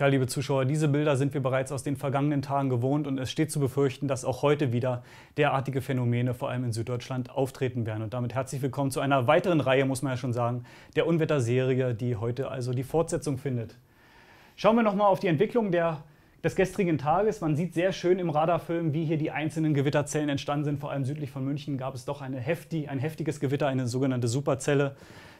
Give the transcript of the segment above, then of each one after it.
Tja, liebe Zuschauer, diese Bilder sind wir bereits aus den vergangenen Tagen gewohnt und es steht zu befürchten, dass auch heute wieder derartige Phänomene vor allem in Süddeutschland auftreten werden. Und damit herzlich willkommen zu einer weiteren Reihe, muss man ja schon sagen, der Unwetterserie, die heute also die Fortsetzung findet. Schauen wir nochmal auf die Entwicklung der, des gestrigen Tages. Man sieht sehr schön im Radarfilm, wie hier die einzelnen Gewitterzellen entstanden sind. Vor allem südlich von München gab es doch eine heftig, ein heftiges Gewitter, eine sogenannte Superzelle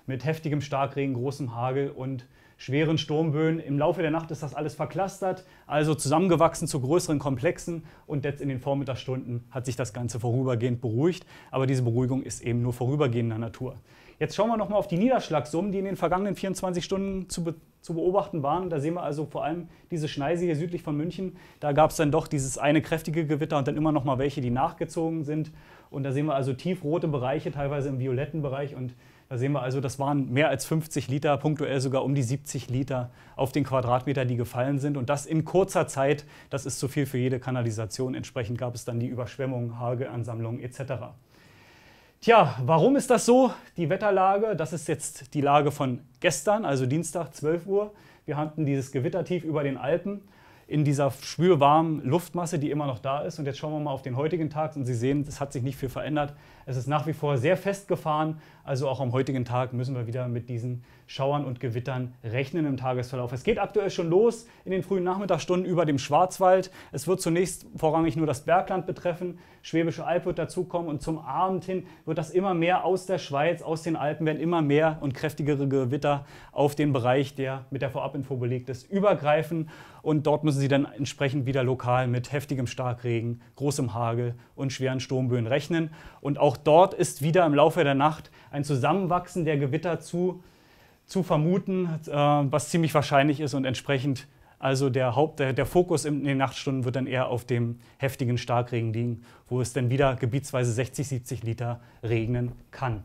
mit heftigem Starkregen, großem Hagel und schweren Sturmböen. Im Laufe der Nacht ist das alles verklastert, also zusammengewachsen zu größeren Komplexen und jetzt in den Vormittagsstunden hat sich das Ganze vorübergehend beruhigt, aber diese Beruhigung ist eben nur vorübergehender Natur. Jetzt schauen wir nochmal auf die Niederschlagssummen, die in den vergangenen 24 Stunden zu, be zu beobachten waren. Da sehen wir also vor allem diese Schneise hier südlich von München. Da gab es dann doch dieses eine kräftige Gewitter und dann immer nochmal welche, die nachgezogen sind. Und da sehen wir also tiefrote Bereiche, teilweise im violetten Bereich und da sehen wir also, das waren mehr als 50 Liter, punktuell sogar um die 70 Liter auf den Quadratmeter, die gefallen sind. Und das in kurzer Zeit, das ist zu viel für jede Kanalisation. Entsprechend gab es dann die Überschwemmungen, Hagelansammlungen etc. Tja, warum ist das so? Die Wetterlage, das ist jetzt die Lage von gestern, also Dienstag 12 Uhr. Wir hatten dieses Gewittertief über den Alpen in dieser schwürwarmen Luftmasse, die immer noch da ist. Und jetzt schauen wir mal auf den heutigen Tag und Sie sehen, es hat sich nicht viel verändert. Es ist nach wie vor sehr festgefahren. Also auch am heutigen Tag müssen wir wieder mit diesen Schauern und Gewittern rechnen im Tagesverlauf. Es geht aktuell schon los in den frühen Nachmittagsstunden über dem Schwarzwald. Es wird zunächst vorrangig nur das Bergland betreffen. Schwäbische Alb wird dazukommen und zum Abend hin wird das immer mehr aus der Schweiz, aus den Alpen werden immer mehr und kräftigere Gewitter auf den Bereich, der mit der Vorabinfo belegt ist, übergreifen. Und dort müssen sie dann entsprechend wieder lokal mit heftigem Starkregen, großem Hagel und schweren Sturmböen rechnen. Und auch dort ist wieder im Laufe der Nacht ein Zusammenwachsen der Gewitter zu, zu vermuten, äh, was ziemlich wahrscheinlich ist und entsprechend also der, Haupt, der, der Fokus in den Nachtstunden wird dann eher auf dem heftigen Starkregen liegen, wo es dann wieder gebietsweise 60, 70 Liter regnen kann.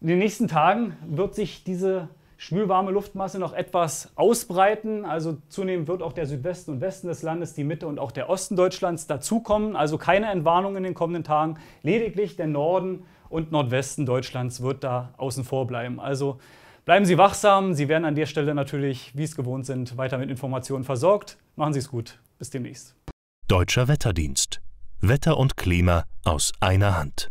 In den nächsten Tagen wird sich diese schwülwarme Luftmasse noch etwas ausbreiten. Also zunehmend wird auch der Südwesten und Westen des Landes, die Mitte und auch der Osten Deutschlands dazukommen. Also keine Entwarnung in den kommenden Tagen. Lediglich der Norden und Nordwesten Deutschlands wird da außen vor bleiben. Also bleiben Sie wachsam. Sie werden an der Stelle natürlich, wie es gewohnt sind, weiter mit Informationen versorgt. Machen Sie es gut. Bis demnächst. Deutscher Wetterdienst. Wetter und Klima aus einer Hand.